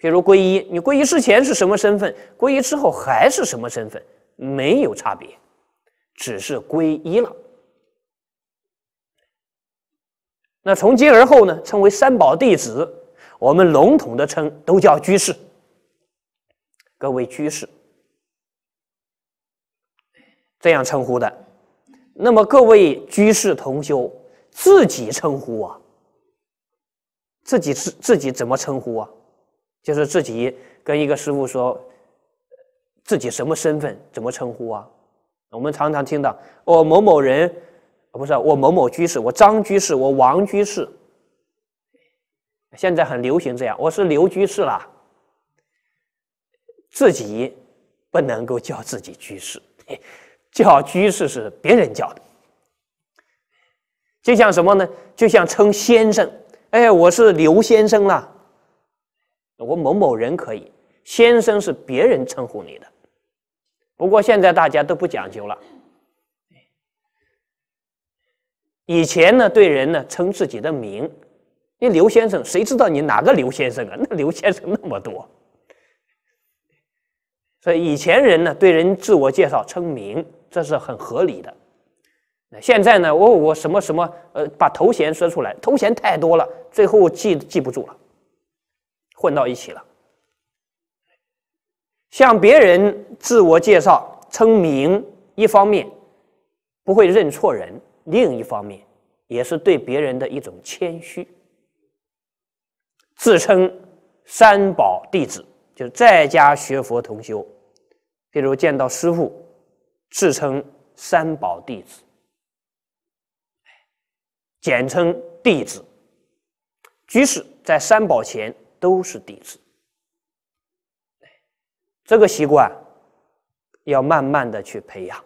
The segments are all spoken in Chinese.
比如皈依，你皈依之前是什么身份？皈依之后还是什么身份？没有差别，只是皈依了。那从今而后呢？称为三宝弟子，我们笼统的称都叫居士。各位居士这样称呼的。那么各位居士同修，自己称呼啊？自己是自己怎么称呼啊？就是自己跟一个师傅说，自己什么身份，怎么称呼啊？我们常常听到我某某人，不是我某某居士，我张居士，我王居士。现在很流行这样，我是刘居士啦。自己不能够叫自己居士，叫居士是别人叫的。就像什么呢？就像称先生，哎，我是刘先生了。我某某人可以，先生是别人称呼你的。不过现在大家都不讲究了。以前呢，对人呢称自己的名，你刘先生，谁知道你哪个刘先生啊？那刘先生那么多，所以以前人呢对人自我介绍称名，这是很合理的。那现在呢，我我什么什么呃，把头衔说出来，头衔太多了，最后记记不住了。混到一起了。向别人自我介绍称名，一方面不会认错人，另一方面也是对别人的一种谦虚。自称三宝弟子，就在家学佛同修。比如见到师父，自称三宝弟子，简称弟子。居士在三宝前。都是弟子，这个习惯要慢慢的去培养。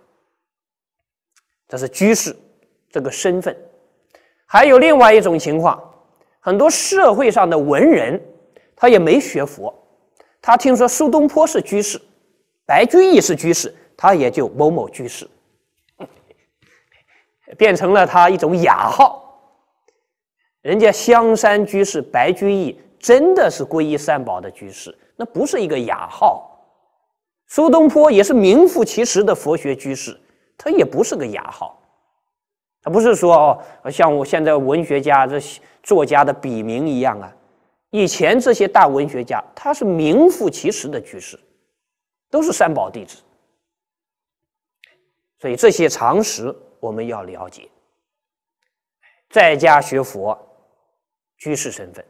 这是居士这个身份，还有另外一种情况，很多社会上的文人他也没学佛，他听说苏东坡是居士，白居易是居士，他也就某某居士，变成了他一种雅号。人家香山居士白居易。真的是皈依三宝的居士，那不是一个雅号。苏东坡也是名副其实的佛学居士，他也不是个雅号。他不是说哦，像我现在文学家这作家的笔名一样啊。以前这些大文学家，他是名副其实的居士，都是三宝弟子。所以这些常识我们要了解，在家学佛，居士身份。